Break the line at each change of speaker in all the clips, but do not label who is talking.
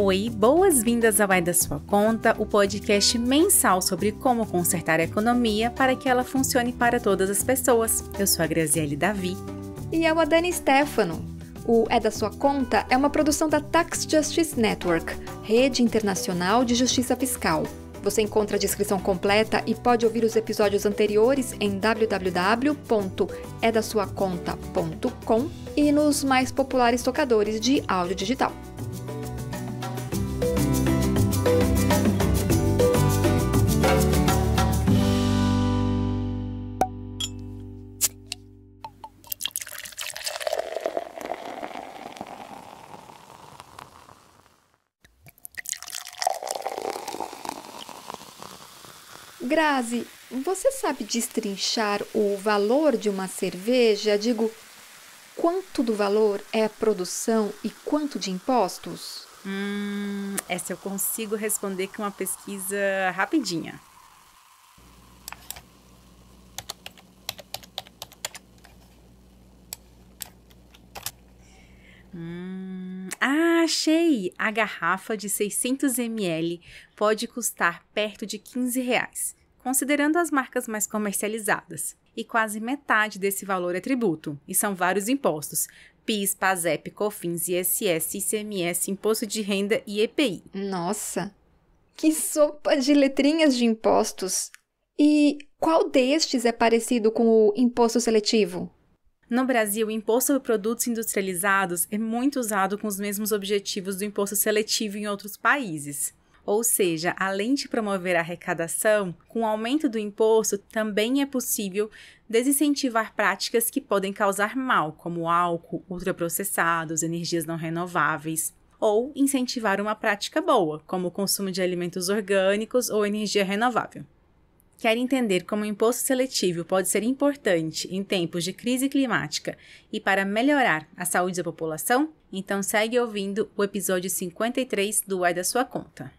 Oi, boas-vindas ao É da Sua Conta, o podcast mensal sobre como consertar a economia para que ela funcione para todas as pessoas. Eu sou a Graziele Davi.
E eu, a Dani Stefano. O É da Sua Conta é uma produção da Tax Justice Network, rede internacional de justiça fiscal. Você encontra a descrição completa e pode ouvir os episódios anteriores em www.edasuaconta.com e nos mais populares tocadores de áudio digital. Grazi, você sabe destrinchar o valor de uma cerveja? Digo, quanto do valor é a produção e quanto de impostos?
Hum, essa eu consigo responder com uma pesquisa rapidinha. Achei! A garrafa de 600 ml pode custar perto de 15 reais, considerando as marcas mais comercializadas. E quase metade desse valor é tributo, e são vários impostos, PIS, PASEP, COFINS, ISS, ICMS, Imposto de Renda e EPI. Nossa!
Que sopa de letrinhas de impostos! E qual destes é parecido com o imposto seletivo?
No Brasil, o imposto sobre produtos industrializados é muito usado com os mesmos objetivos do imposto seletivo em outros países. Ou seja, além de promover a arrecadação, com o aumento do imposto também é possível desincentivar práticas que podem causar mal, como álcool, ultraprocessados, energias não renováveis, ou incentivar uma prática boa, como o consumo de alimentos orgânicos ou energia renovável quer entender como o imposto seletivo pode ser importante em tempos de crise climática e para melhorar a saúde da população? Então segue ouvindo o episódio 53 do É da Sua Conta.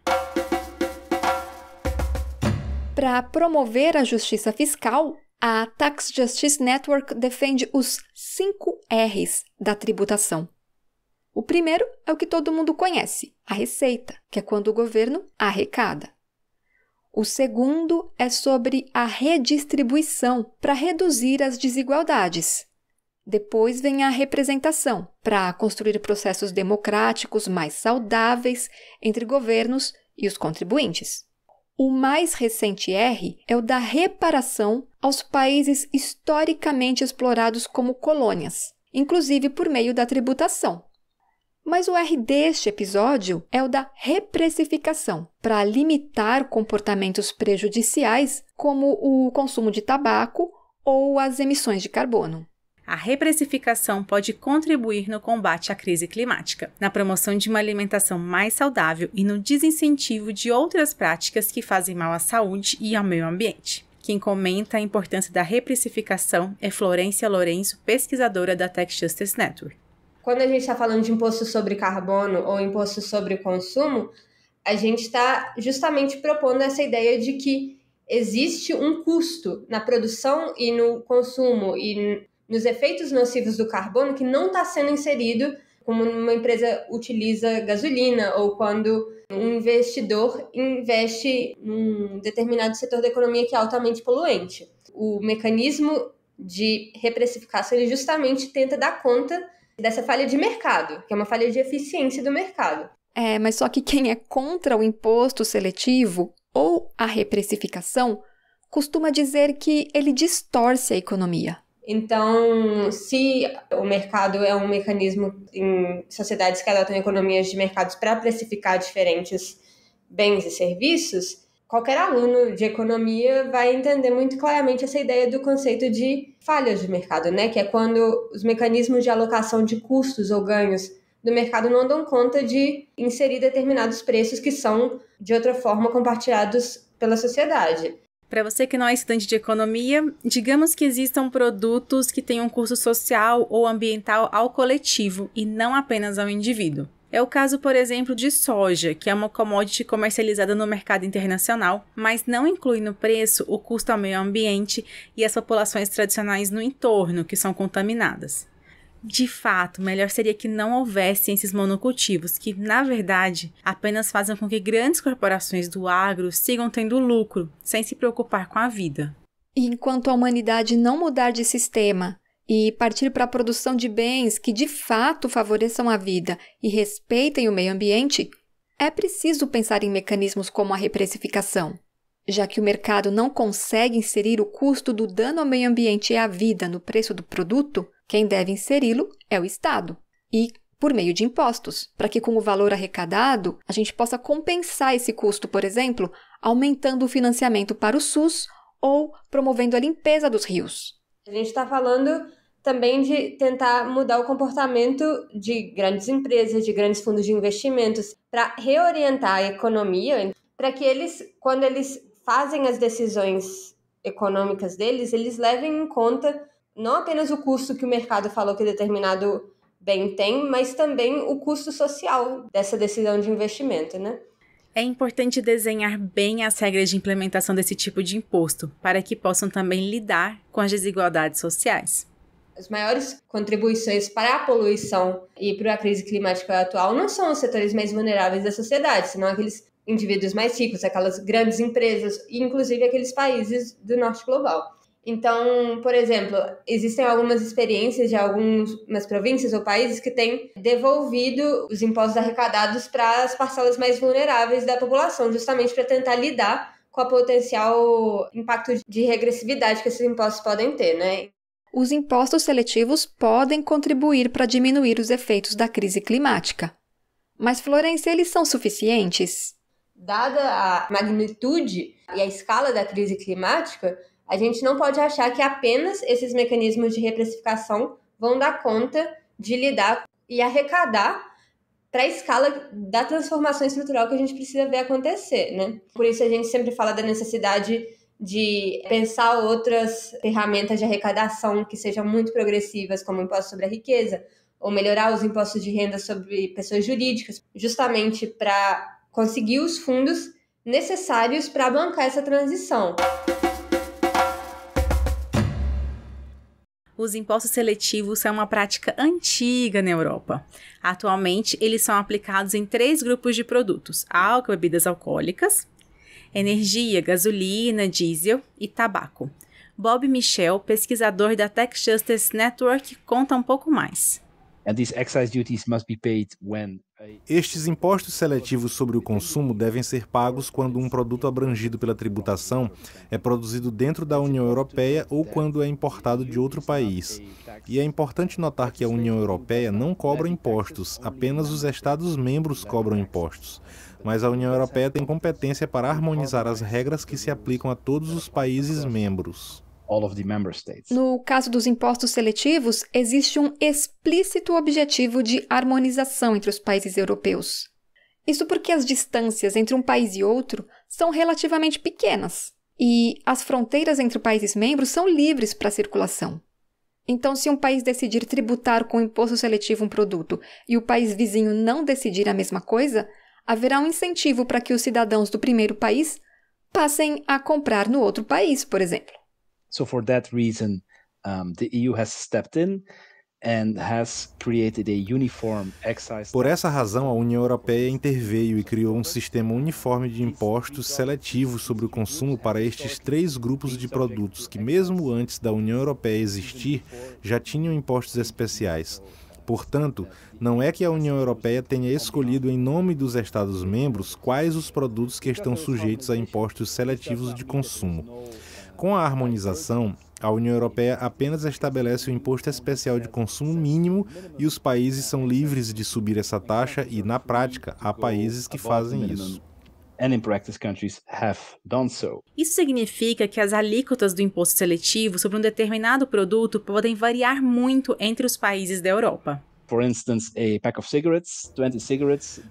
Para promover a justiça fiscal, a Tax Justice Network defende os cinco R's da tributação. O primeiro é o que todo mundo conhece, a receita, que é quando o governo arrecada. O segundo é sobre a redistribuição para reduzir as desigualdades. Depois vem a representação, para construir processos democráticos mais saudáveis entre governos e os contribuintes. O mais recente R é o da reparação aos países historicamente explorados como colônias, inclusive por meio da tributação. Mas o R deste episódio é o da repressificação, para limitar comportamentos prejudiciais como o consumo de tabaco ou as emissões de carbono.
A repressificação pode contribuir no combate à crise climática, na promoção de uma alimentação mais saudável e no desincentivo de outras práticas que fazem mal à saúde e ao meio ambiente. Quem comenta a importância da repressificação é Florência Lourenço, pesquisadora da Tech Justice Network
quando a gente está falando de imposto sobre carbono ou imposto sobre consumo, a gente está justamente propondo essa ideia de que existe um custo na produção e no consumo e nos efeitos nocivos do carbono que não está sendo inserido como uma empresa utiliza gasolina ou quando um investidor investe num determinado setor da economia que é altamente poluente. O mecanismo de reprecificação ele justamente tenta dar conta dessa falha de mercado, que é uma falha de eficiência do mercado.
É, mas só que quem é contra o imposto seletivo ou a repressificação costuma dizer que ele distorce a economia.
Então, se o mercado é um mecanismo em sociedades que adotam economias de mercados para precificar diferentes bens e serviços, qualquer aluno de economia vai entender muito claramente essa ideia do conceito de falhas de mercado, né? Que é quando os mecanismos de alocação de custos ou ganhos do mercado não dão conta de inserir determinados preços que são, de outra forma, compartilhados pela sociedade.
Para você que não é estudante de economia, digamos que existam produtos que têm um custo social ou ambiental ao coletivo e não apenas ao indivíduo. É o caso, por exemplo, de soja, que é uma commodity comercializada no mercado internacional, mas não inclui no preço o custo ao meio ambiente e as populações tradicionais no entorno que são contaminadas. De fato, melhor seria que não houvesse esses monocultivos, que, na verdade, apenas fazem com que grandes corporações do agro sigam tendo lucro, sem se preocupar com a vida.
E enquanto a humanidade não mudar de sistema e partir para a produção de bens que de fato favoreçam a vida e respeitem o meio ambiente, é preciso pensar em mecanismos como a reprecificação, já que o mercado não consegue inserir o custo do dano ao meio ambiente e à vida no preço do produto, quem deve inseri-lo é o Estado. E por meio de impostos, para que com o valor arrecadado a gente possa compensar esse custo, por exemplo, aumentando o financiamento para o SUS ou promovendo a limpeza dos rios.
A gente está falando também de tentar mudar o comportamento de grandes empresas, de grandes fundos de investimentos, para reorientar a economia, para que eles, quando eles fazem as decisões econômicas deles, eles levem em conta não apenas o custo que o mercado falou que determinado bem tem, mas também o custo social dessa decisão de investimento, né? É importante desenhar
bem as regras de implementação desse tipo de imposto, para que possam também lidar com as
desigualdades sociais. As maiores contribuições para a poluição e para a crise climática atual não são os setores mais vulneráveis da sociedade, senão aqueles indivíduos mais ricos, aquelas grandes empresas, e inclusive aqueles países do norte global. Então, por exemplo, existem algumas experiências de algumas províncias ou países que têm devolvido os impostos arrecadados para as parcelas mais vulneráveis da população, justamente para tentar lidar com o potencial impacto de regressividade que esses impostos podem ter, né?
os impostos seletivos podem contribuir para diminuir os efeitos da crise climática. Mas, Florença, eles são suficientes?
Dada a magnitude e a escala da crise climática, a gente não pode achar que apenas esses mecanismos de reprecificação vão dar conta de lidar e arrecadar para a escala da transformação estrutural que a gente precisa ver acontecer, né? Por isso a gente sempre fala da necessidade de é. pensar outras ferramentas de arrecadação que sejam muito progressivas, como o imposto sobre a riqueza, ou melhorar os impostos de renda sobre pessoas jurídicas, justamente para conseguir os fundos necessários para bancar essa transição.
Os impostos seletivos são uma prática antiga na Europa. Atualmente, eles são aplicados em três grupos de produtos: álcool, bebidas alcoólicas, energia, gasolina, diesel e tabaco. Bob Michel, pesquisador da Tech Justice Network, conta um pouco mais.
Estes impostos seletivos sobre o consumo devem ser pagos quando um produto abrangido pela tributação é produzido dentro da União Europeia ou quando é importado de outro país. E é importante notar que a União Europeia não cobra impostos, apenas os Estados-membros cobram impostos mas a União Europeia tem competência para harmonizar as regras que se aplicam a todos os países membros.
No caso dos impostos seletivos, existe um explícito objetivo de harmonização entre os países europeus. Isso porque as distâncias entre um país e outro são relativamente pequenas e as fronteiras entre países membros são livres para circulação. Então, se um país decidir tributar com imposto seletivo um produto e o país vizinho não decidir a mesma coisa, haverá um incentivo para que os cidadãos do primeiro país passem a comprar no outro país, por exemplo.
So for that reason, um, the EU has stepped in por
essa razão, a União Europeia interveio e criou um sistema uniforme de impostos seletivo sobre o consumo para estes três grupos de produtos que, mesmo antes da União Europeia existir, já tinham impostos especiais. Portanto, não é que a União Europeia tenha escolhido em nome dos Estados-membros quais os produtos que estão sujeitos a impostos seletivos de consumo. Com a harmonização, a União Europeia apenas estabelece o imposto especial de consumo mínimo e os países são livres de subir essa taxa e, na prática, há países que fazem isso and in practice countries have done so.
Isso significa que as alíquotas do imposto seletivo sobre um determinado produto podem variar muito entre os países da Europa.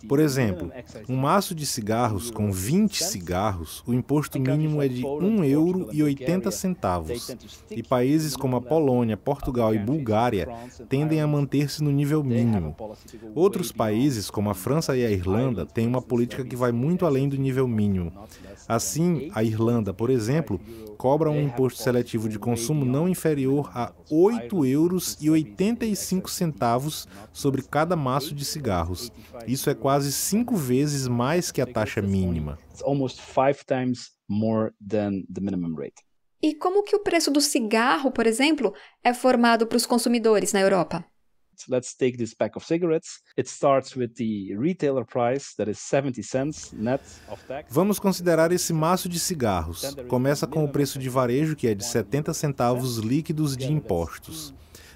Por exemplo, um maço de cigarros com 20 uhum. cigarros, o imposto mínimo é de 1 euro e 80 centavos. E países como a Polônia, Portugal e Bulgária tendem a manter-se no nível mínimo. Outros países, como a França e a Irlanda, têm uma política que vai muito além do nível mínimo. Assim, a Irlanda, por exemplo, cobra um imposto seletivo de consumo não inferior a 8 euros e 85 centavos sobre cada maço de cigarros. Isso é quase cinco vezes mais que a taxa mínima.
E como que o preço do cigarro, por exemplo, é formado para os consumidores na Europa?
let's take this pack of cigarettes. It starts with the retailer price that is 70 cents net of tax. Vamos
considerar esse maço de cigarros. Começa com o preço de varejo que é de 70 centavos líquidos de impostos.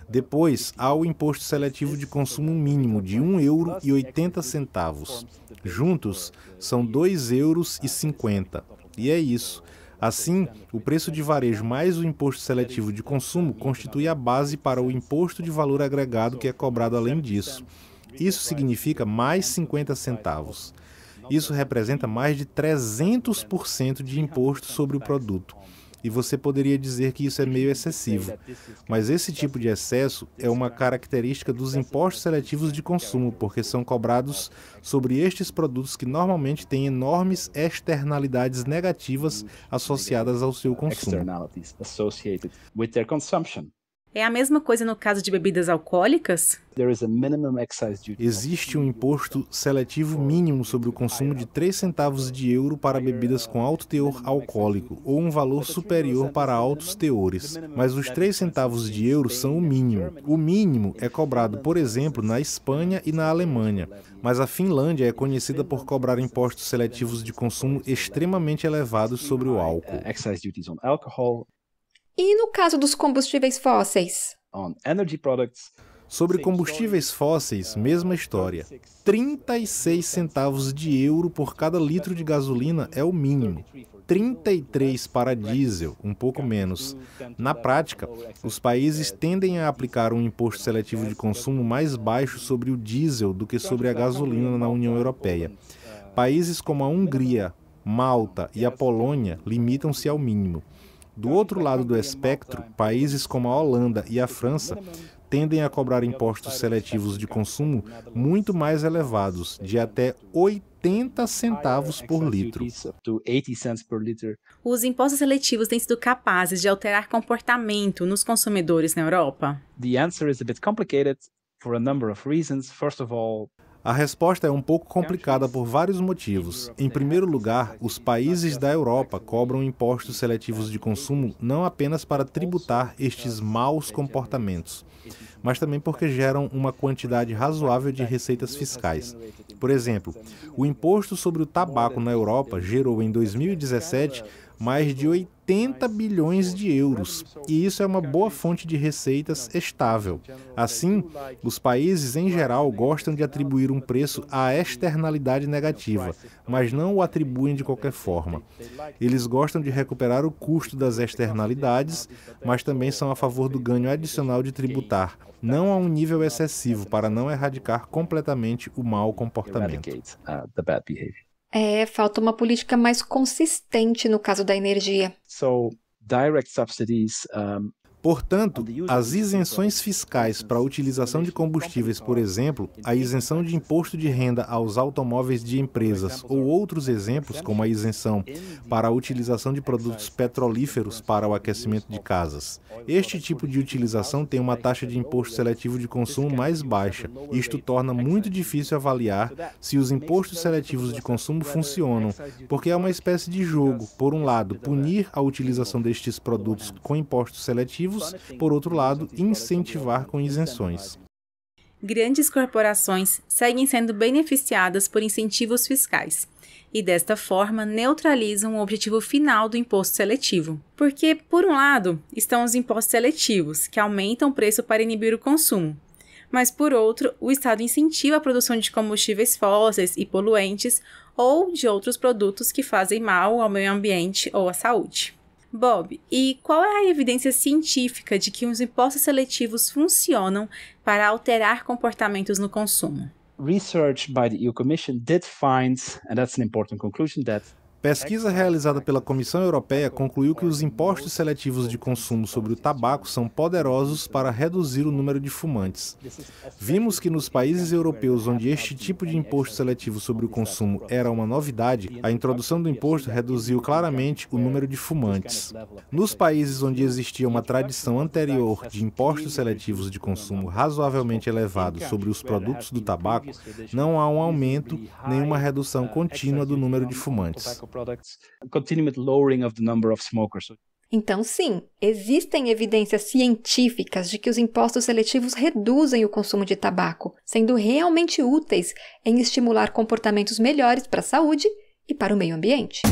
Depois, há o imposto seletivo de consumo mínimo de R$ centavos Juntos, são R$ 2,50. E é isso. Assim, o preço de varejo mais o imposto seletivo de consumo constitui a base para o imposto de valor agregado que é cobrado além disso. Isso significa mais 50 centavos. Isso representa mais de 300% de imposto sobre o produto e você poderia dizer que isso é meio excessivo. É, Mas esse tipo de excesso é uma característica dos impostos seletivos de consumo, porque são cobrados sobre estes produtos que normalmente têm enormes externalidades
negativas associadas ao seu consumo. É a mesma coisa no caso de bebidas alcoólicas?
Existe um imposto seletivo mínimo sobre o consumo de 3 centavos de euro para bebidas com alto teor alcoólico ou um valor superior para altos teores, mas os 3 centavos de euro são o mínimo. O mínimo é cobrado, por exemplo, na Espanha e na Alemanha, mas a Finlândia é conhecida por cobrar impostos seletivos de consumo extremamente elevados sobre o álcool.
E no caso dos combustíveis fósseis?
Sobre combustíveis fósseis, uh, mesma história. 36 centavos de euro por cada litro de gasolina é o mínimo. 33 para diesel, um pouco menos. Na prática, os países tendem a aplicar um imposto seletivo de consumo mais baixo sobre o diesel do que sobre a gasolina na União Europeia. Países como a Hungria, Malta e a Polônia limitam-se ao mínimo. Do outro lado do espectro, países como a Holanda e a França tendem a cobrar impostos seletivos de consumo muito mais elevados, de até 80 centavos por litro.
Os impostos seletivos têm sido capazes de alterar comportamento nos consumidores na Europa?
A resposta é um pouco complicada por vários motivos. Em primeiro lugar, os países da Europa cobram impostos seletivos de consumo não apenas para tributar estes maus comportamentos, mas também porque geram uma quantidade razoável de receitas fiscais. Por exemplo, o imposto sobre o tabaco na Europa gerou em 2017 mais de 80 80 bilhões de euros, e isso é uma boa fonte de receitas estável. Assim, os países em geral gostam de atribuir um preço à externalidade negativa, mas não o atribuem de qualquer forma. Eles gostam de recuperar o custo das externalidades, mas também são a favor do ganho adicional de tributar, não a um nível excessivo para não erradicar completamente o mau comportamento.
É, falta uma política mais consistente no caso da energia.
So, direct subsidies um, Portanto, as isenções fiscais para a utilização de combustíveis, por exemplo, a isenção de imposto de renda aos automóveis de empresas ou outros exemplos, como a isenção para a é utilização de produtos petrolíferos para o aquecimento de casas. Este tipo de utilização tem uma taxa de imposto seletivo de consumo mais baixa. Isto torna muito difícil avaliar se os impostos seletivos de consumo funcionam, porque é uma espécie de jogo, por um lado, punir a utilização destes produtos com impostos seletivos incentivos, por outro lado, incentivar com isenções.
Grandes corporações seguem sendo beneficiadas por incentivos fiscais e, desta forma, neutralizam o objetivo final do imposto seletivo. Porque, por um lado, estão os impostos seletivos, que aumentam o preço para inibir o consumo, mas por outro, o Estado incentiva a produção de combustíveis fósseis e poluentes ou de outros produtos que fazem mal ao meio ambiente ou à saúde. Bob, e qual é a evidência científica de que os impostos seletivos funcionam para alterar comportamentos no consumo?
Research by the EU Commission did find, and that's an important conclusion, that Pesquisa
realizada pela Comissão Europeia concluiu que os impostos seletivos de consumo sobre o tabaco são poderosos para reduzir o número de fumantes. Vimos que nos países europeus onde este tipo de imposto seletivo sobre o consumo era uma novidade, a introdução do imposto reduziu claramente o número de fumantes. Nos países onde existia uma tradição anterior de impostos seletivos de consumo razoavelmente elevado sobre os produtos do tabaco, não há um aumento nem uma redução contínua do número de fumantes
products, continued lowering of the number of smokers.
Então, sim, existem evidências científicas de que os impostos seletivos reduzem o consumo de tabaco, sendo realmente úteis em estimular comportamentos melhores para a saúde e para o meio ambiente.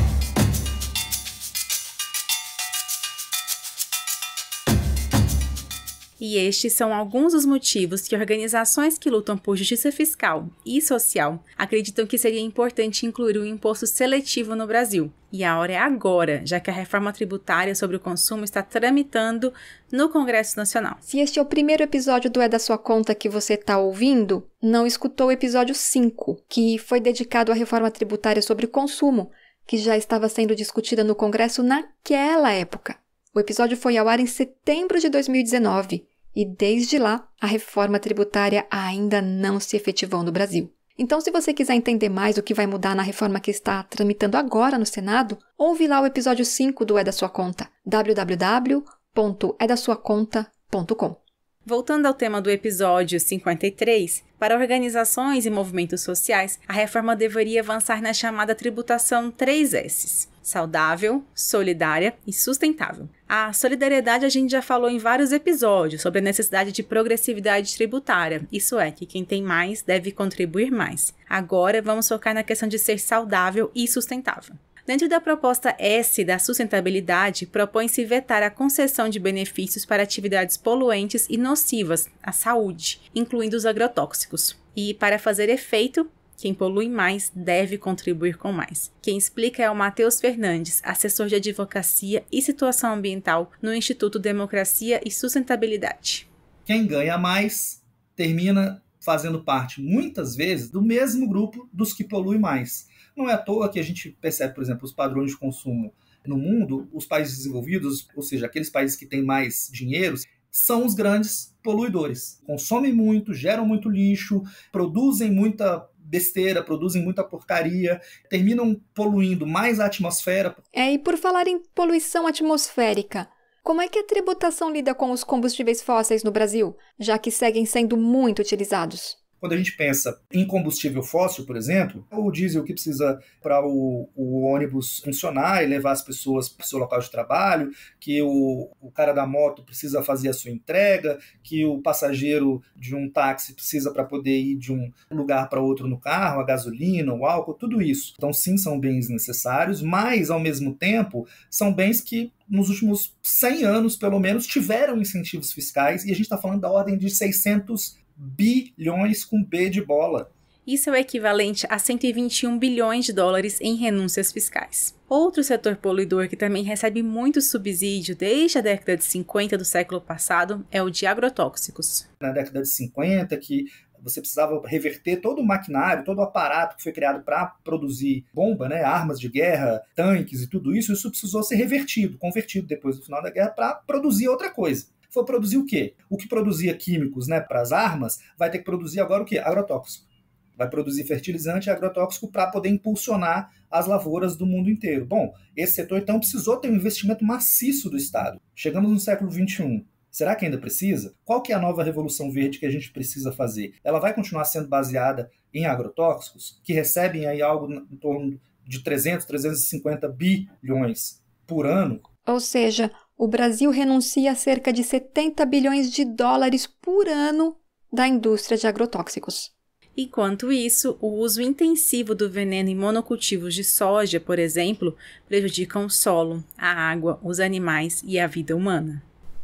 E estes são alguns dos motivos que organizações que lutam por justiça fiscal e social acreditam que seria importante incluir o um imposto seletivo no Brasil. E a hora é agora, já que a reforma tributária sobre o consumo está tramitando no Congresso
Nacional. Se este é o primeiro episódio do É da Sua Conta que você está ouvindo, não escutou o episódio 5, que foi dedicado à reforma tributária sobre o consumo, que já estava sendo discutida no Congresso naquela época. O episódio foi ao ar em setembro de 2019 e desde lá, a reforma tributária ainda não se efetivou no Brasil. Então, se você quiser entender mais o que vai mudar na reforma que está tramitando agora no Senado, ouve lá o episódio 5 do É da Sua Conta, www.edasuaconta.com.
Voltando ao tema do episódio 53, para organizações e movimentos sociais, a reforma deveria avançar na chamada tributação 3S: saudável, solidária e sustentável. A solidariedade a gente já falou em vários episódios sobre a necessidade de progressividade tributária, isso é, que quem tem mais deve contribuir mais. Agora vamos focar na questão de ser saudável e sustentável. Dentro da proposta S da sustentabilidade, propõe-se vetar a concessão de benefícios para atividades poluentes e nocivas à saúde, incluindo os agrotóxicos. E, para fazer efeito, quem polui mais deve contribuir com mais. Quem explica é o Matheus Fernandes, assessor de advocacia e situação ambiental no Instituto Democracia e Sustentabilidade.
Quem ganha mais termina fazendo parte muitas vezes do mesmo grupo dos que poluem mais. Não é à toa que a gente percebe, por exemplo, os padrões de consumo no mundo, os países desenvolvidos, ou seja, aqueles países que têm mais dinheiro, são os grandes poluidores. Consomem muito, geram muito lixo, produzem muita besteira, produzem muita porcaria, terminam poluindo mais a atmosfera.
É, e por falar em poluição atmosférica, como é que a tributação lida com os combustíveis fósseis no Brasil, já que seguem sendo muito utilizados?
Quando a gente pensa em combustível fóssil, por exemplo, o diesel que precisa para o, o, ônibus funcionar e levar as pessoas para o seu local de trabalho, que o, o cara da moto precisa fazer a sua entrega, que o passageiro de um táxi precisa para poder ir de um lugar para outro no carro, a gasolina, o álcool, tudo isso. Então, sim, são bens necessários, mas, ao mesmo tempo, são bens que nos últimos 100 anos, pelo menos, tiveram incentivos fiscais, e a gente está falando da ordem de 600 bilhões com B de bola.
Isso é o equivalente a 121 bilhões de dólares em renúncias fiscais. Outro setor poluidor que também recebe muito subsídio desde a década de 50 do século passado
é o de agrotóxicos. Na década de 50, que você precisava reverter todo o maquinário, todo o aparato que foi criado para produzir bomba, né, armas de guerra, tanques e tudo isso, isso precisou ser revertido, convertido depois do final da guerra para produzir outra coisa foi produzir o quê? O que produzia químicos né, para as armas vai ter que produzir agora o quê? Agrotóxico. Vai produzir fertilizante e agrotóxico para poder impulsionar as lavouras do mundo inteiro. Bom, esse setor então precisou ter um investimento maciço do Estado. Chegamos no século XXI. Será que ainda precisa? Qual que é a nova revolução verde que a gente precisa fazer? Ela vai continuar sendo baseada em agrotóxicos, que recebem aí algo em torno de 300, 350 bilhões por ano?
Ou seja, o Brasil renuncia a cerca de 70 bilhões de dólares por ano da indústria de agrotóxicos. Enquanto
isso, o uso intensivo do veneno em monocultivos de soja, por exemplo, prejudica o solo, a água, os animais e a vida humana.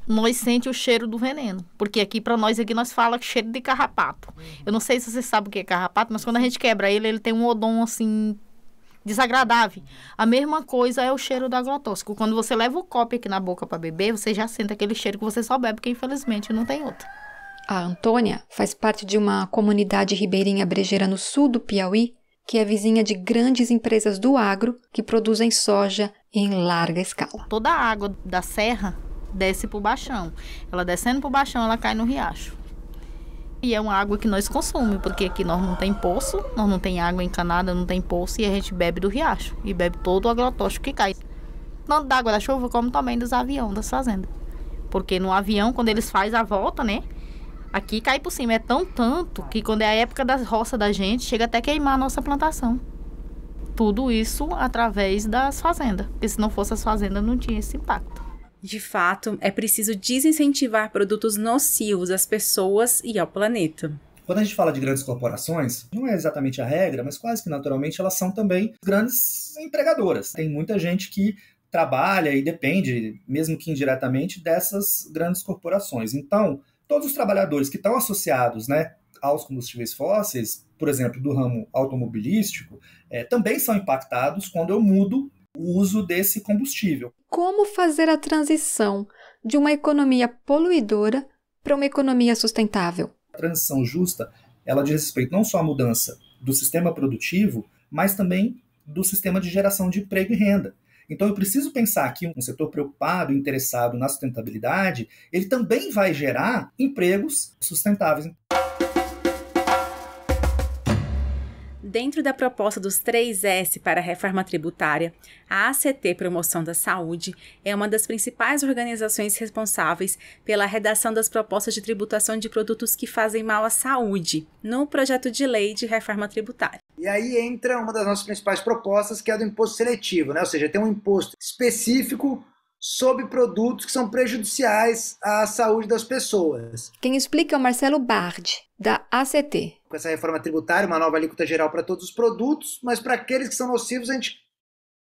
Nós sente o cheiro do veneno, porque aqui para nós aqui nós fala cheiro de carrapato. Eu não sei se você sabe o que é carrapato, mas quando a gente quebra ele, ele tem um odor assim desagradável. A mesma coisa é o cheiro do agrotóxico. Quando você leva o copo aqui na boca para beber, você já sente aquele cheiro que você só bebe, porque infelizmente não tem outro.
A Antônia faz parte de uma comunidade ribeirinha brejeira no sul do Piauí, que é vizinha de grandes empresas do agro que produzem soja em larga escala. Toda a água da serra desce para o baixão. Ela
descendo para o baixão, ela cai no riacho. E é uma água que nós consumimos, porque aqui nós não tem poço, nós não tem água encanada, não tem poço, e a gente bebe do riacho. E bebe todo o agrotóxico que cai. Tanto da água da chuva, como também dos aviões, das fazendas. Porque no avião, quando eles fazem a volta, né? Aqui cai por cima. É tão tanto que quando é a época das roças da gente, chega até queimar a nossa plantação. Tudo isso através das fazendas. Porque se não fosse as fazendas, não tinha esse impacto. De fato, é preciso desincentivar produtos
nocivos às pessoas e ao planeta. Quando a gente fala de grandes corporações, não é exatamente a regra, mas quase que naturalmente elas são também grandes empregadoras. Tem muita gente que trabalha e depende, mesmo que indiretamente, dessas grandes corporações. Então, todos os trabalhadores que estão associados né, aos combustíveis fósseis, por exemplo, do ramo automobilístico, é, também são impactados quando eu mudo o uso desse combustível.
Como fazer a transição de uma economia poluidora para uma economia sustentável?
A transição justa, ela diz respeito não só à mudança do sistema produtivo, mas também do sistema de geração de emprego e renda. Então eu preciso pensar que um setor preocupado, interessado na sustentabilidade, ele também vai gerar empregos sustentáveis.
dentro da proposta dos 3S para a reforma tributária, a ACT Promoção da Saúde é uma das principais organizações responsáveis pela redação das propostas de tributação de produtos que fazem mal à saúde no projeto de lei de reforma tributária.
E aí entra uma das nossas principais propostas, que é a do imposto seletivo, né? ou seja, tem um imposto específico sobre produtos que são prejudiciais à saúde das pessoas.
Quem explica é o Marcelo Bard, da ACT
com essa reforma tributária, uma nova alíquota geral para todos os produtos, mas para aqueles que são nocivos, a gente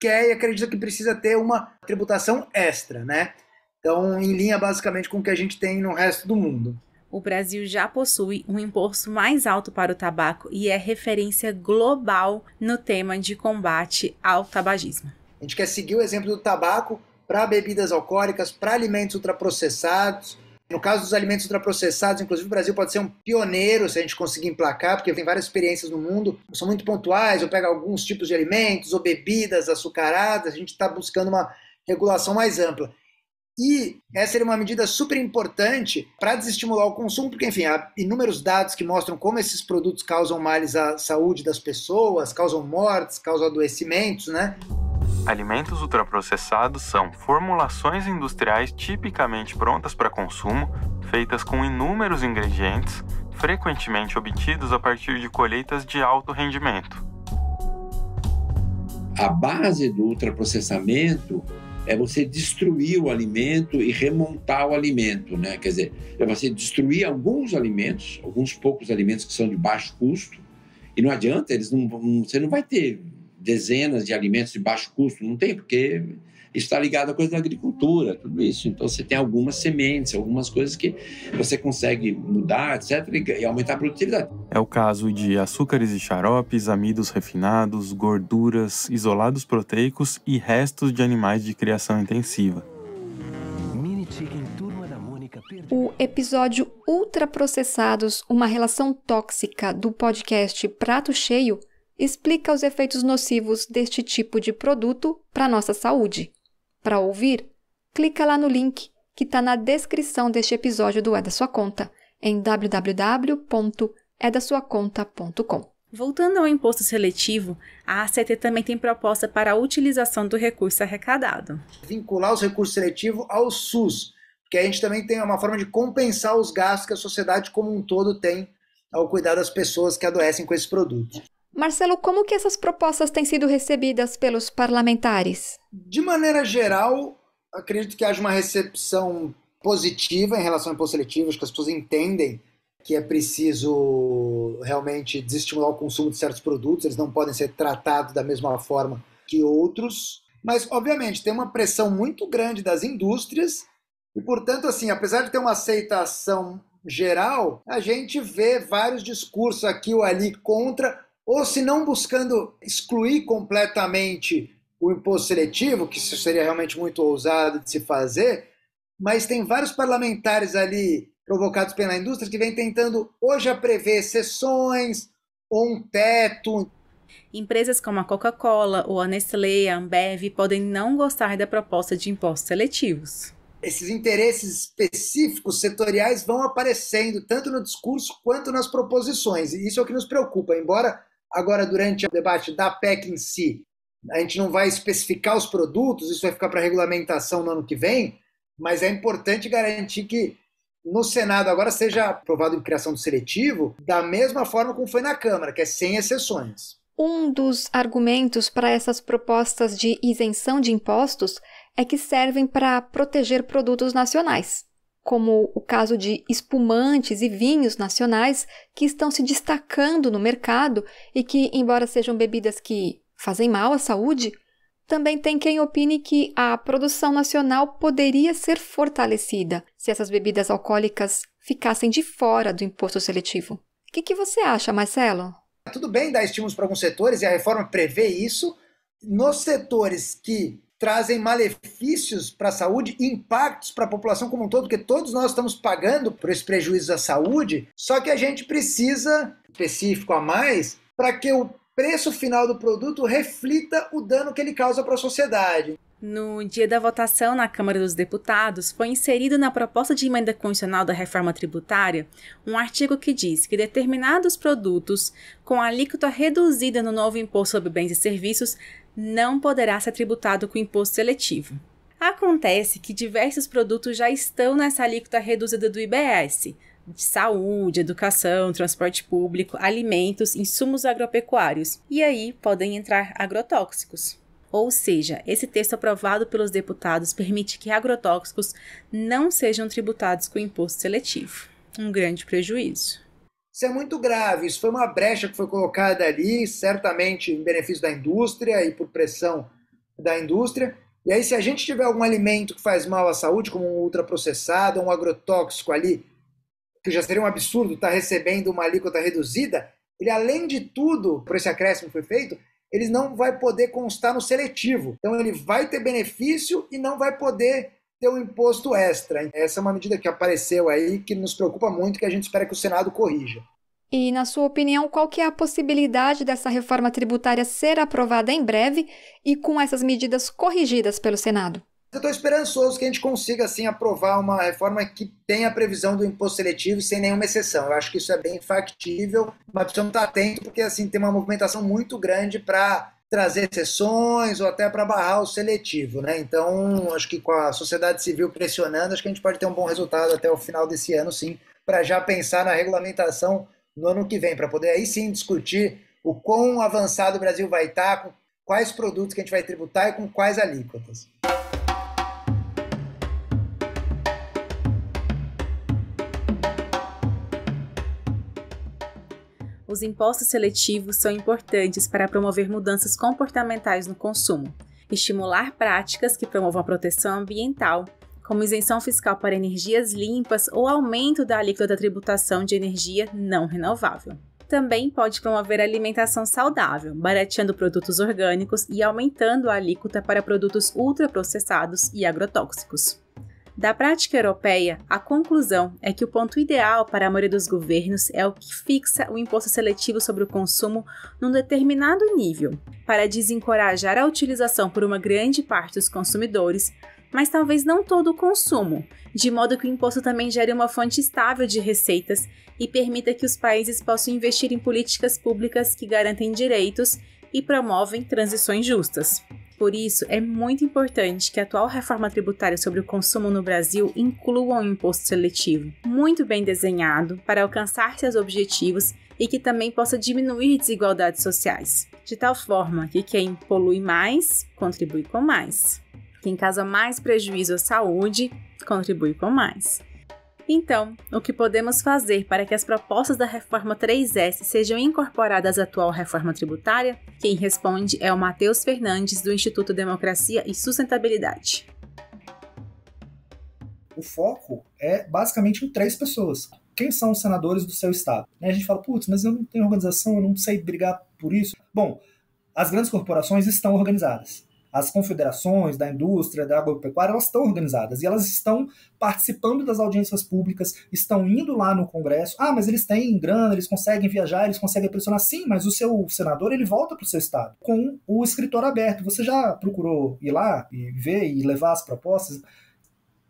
quer e acredita que precisa ter uma tributação extra, né? Então, em linha basicamente com o que a gente tem no resto do mundo.
O Brasil já possui um imposto mais alto para o tabaco e é referência global no tema de combate ao tabagismo. A gente quer seguir
o exemplo do tabaco para bebidas alcoólicas, para alimentos ultraprocessados, no caso dos alimentos ultraprocessados, inclusive o Brasil pode ser um pioneiro se a gente conseguir emplacar, porque tem várias experiências no mundo, são muito pontuais, ou pega alguns tipos de alimentos ou bebidas açucaradas, a gente está buscando uma regulação mais ampla. E essa seria uma medida super importante para desestimular o consumo, porque, enfim, há inúmeros dados que mostram como esses produtos causam males à saúde das pessoas, causam mortes, causam adoecimentos, né?
Alimentos
ultraprocessados são formulações industriais tipicamente prontas para consumo, feitas com inúmeros ingredientes, frequentemente obtidos a partir de colheitas de alto rendimento.
A base do ultraprocessamento é você destruir o alimento e remontar o alimento, né? Quer dizer, é você destruir alguns alimentos, alguns poucos alimentos que são de baixo custo, e não adianta, eles não, você não vai ter dezenas de alimentos de baixo custo, não tem, porque está ligado à coisa da agricultura, tudo isso. Então você tem algumas sementes, algumas coisas que você consegue mudar, etc., e aumentar a produtividade.
É o caso de açúcares e xaropes, amidos refinados, gorduras, isolados proteicos e restos de animais de criação intensiva.
O episódio Ultraprocessados, uma relação tóxica do podcast Prato Cheio explica os efeitos nocivos deste tipo de produto para nossa saúde. Para ouvir, clica lá no link que está na descrição deste episódio do É da Sua Conta, em www.edasuaconta.com. É
Voltando ao imposto seletivo, a ACT também tem proposta para a utilização do recurso arrecadado.
Vincular os recursos seletivos ao SUS, porque a gente também tem uma forma de compensar os gastos que a sociedade como um todo tem ao cuidar das pessoas que adoecem com esse produto.
Marcelo, como que essas propostas têm sido recebidas pelos parlamentares?
De maneira geral, acredito que haja uma recepção positiva em relação ao imposto seletivo, acho que as pessoas entendem que é preciso realmente desestimular o consumo de certos produtos, eles não podem ser tratados da mesma forma que outros, mas obviamente tem uma pressão muito grande das indústrias e, portanto, assim, apesar de ter uma aceitação geral, a gente vê vários discursos aqui ou ali contra ou se não buscando excluir completamente o imposto seletivo, que isso seria realmente muito ousado de se fazer, mas tem vários parlamentares ali provocados pela indústria que vem tentando hoje a prever exceções ou um
teto. Empresas como a Coca-Cola ou a Nestlé, a Ambev podem não gostar da proposta de impostos seletivos.
Esses interesses específicos setoriais vão aparecendo tanto no discurso quanto nas proposições, e isso é o que nos preocupa, embora Agora, durante o debate da PEC em si, a gente não vai especificar os produtos, isso vai ficar para regulamentação no ano que vem, mas é importante garantir que no Senado agora seja aprovado em criação do seletivo da mesma forma como foi na Câmara, que é sem exceções.
Um dos argumentos para essas propostas de isenção de impostos é que servem para proteger produtos nacionais como o caso de espumantes e vinhos nacionais que estão se destacando no mercado e que, embora sejam bebidas que fazem mal à saúde, também tem quem opine que a produção nacional poderia ser fortalecida se essas bebidas alcoólicas ficassem de fora do imposto seletivo. O que, que você acha, Marcelo?
Tudo
bem dar estímulos para alguns setores e a reforma prevê isso. Nos setores que trazem malefícios para a saúde e impactos para a população como um todo, porque todos nós estamos pagando por esse prejuízo à saúde, só que a gente precisa, específico a mais, para que o preço final do produto reflita o dano que ele causa para a sociedade.
No dia da votação na Câmara dos Deputados, foi inserido na proposta de emenda constitucional da reforma tributária um artigo que diz que determinados produtos com alíquota reduzida no novo imposto sobre bens e serviços não poderá ser tributado com imposto seletivo. Acontece que diversos produtos já estão nessa alíquota reduzida do IBS, de saúde, educação, transporte público, alimentos, insumos agropecuários. E aí podem entrar agrotóxicos. Ou seja, esse texto aprovado pelos deputados permite que agrotóxicos não sejam tributados com imposto seletivo. Um grande prejuízo.
Isso é muito grave. Isso foi uma brecha que foi colocada ali, certamente em benefício da indústria e por pressão da indústria. E aí, se a gente tiver algum alimento que faz mal à saúde, como um ultraprocessado, um agrotóxico ali, que já seria um absurdo estar tá recebendo uma alíquota reduzida, ele, além de tudo, por esse acréscimo que foi feito, ele não vai poder constar no seletivo. Então, ele vai ter benefício e não vai poder ter um imposto extra. Essa é uma medida que apareceu aí que nos preocupa muito que a gente espera que o Senado corrija.
E, na sua opinião, qual que é a possibilidade dessa reforma tributária ser aprovada em breve e com essas medidas corrigidas pelo Senado?
Eu estou esperançoso que a gente consiga, assim, aprovar uma reforma que tenha a previsão do imposto seletivo sem nenhuma exceção. Eu acho que isso é bem factível, mas precisamos estar tá atento porque, assim, tem uma movimentação muito grande para trazer exceções ou até para barrar o seletivo, né? Então, acho que com a sociedade civil pressionando, acho que a gente pode ter um bom resultado até o final desse ano, sim, para já pensar na regulamentação no ano que vem, para poder aí sim discutir o quão avançado o Brasil vai estar, tá, com quais produtos que a gente vai tributar e com quais alíquotas.
os impostos seletivos são importantes para promover mudanças comportamentais no consumo, estimular práticas que promovam a proteção ambiental, como isenção fiscal para energias limpas ou aumento da alíquota da tributação de energia não renovável. Também pode promover a alimentação saudável, barateando produtos orgânicos e aumentando a alíquota para produtos ultraprocessados e agrotóxicos. Da prática europeia, a conclusão é que o ponto ideal para a maioria dos governos é o que fixa o imposto seletivo sobre o consumo num determinado nível, para desencorajar a utilização por uma grande parte dos consumidores, mas talvez não todo o consumo, de modo que o imposto também gere uma fonte estável de receitas e permita que os países possam investir em políticas públicas que garantem direitos e promovem transições justas. Por isso, é muito importante que a atual reforma tributária sobre o consumo no Brasil inclua um imposto seletivo, muito bem desenhado para alcançar seus objetivos e que também possa diminuir desigualdades sociais, de tal forma que quem polui mais contribui com mais, quem causa mais prejuízo à saúde contribui com mais então, o que podemos fazer para que as propostas da reforma 3S sejam incorporadas à atual reforma tributária? Quem responde é o Matheus Fernandes, do Instituto Democracia e Sustentabilidade.
O foco é basicamente em três pessoas. Quem são os senadores do seu estado? A gente fala, putz, mas eu não tenho organização, eu não sei brigar por isso. Bom, as grandes corporações estão organizadas as confederações da indústria, da agropecuária, elas estão organizadas e elas estão participando das audiências públicas, estão indo lá no Congresso. Ah, mas eles têm grana, eles conseguem viajar, eles conseguem pressionar. Sim, mas o seu senador ele volta para o seu estado com o escritório aberto. Você já procurou ir lá e ver e levar as propostas?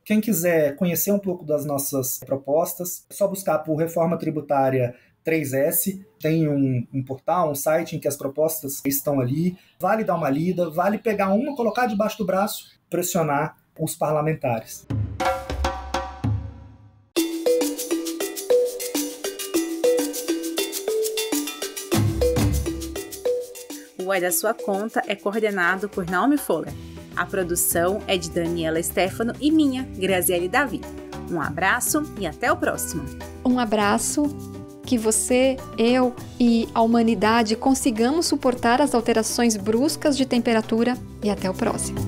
Quem quiser conhecer um pouco das nossas propostas, é só buscar por Reforma Tributária 3S, tem um, um, portal, um site em que as propostas estão ali. Vale dar uma lida, vale pegar uma, colocar debaixo do braço, pressionar os parlamentares.
O É da Sua Conta é coordenado por Naomi Fuller. A produção é de Daniela Stefano e minha, Graziele Davi. Um abraço e até o próximo.
Um abraço que você, eu e a humanidade consigamos suportar as alterações bruscas de temperatura e até o próximo.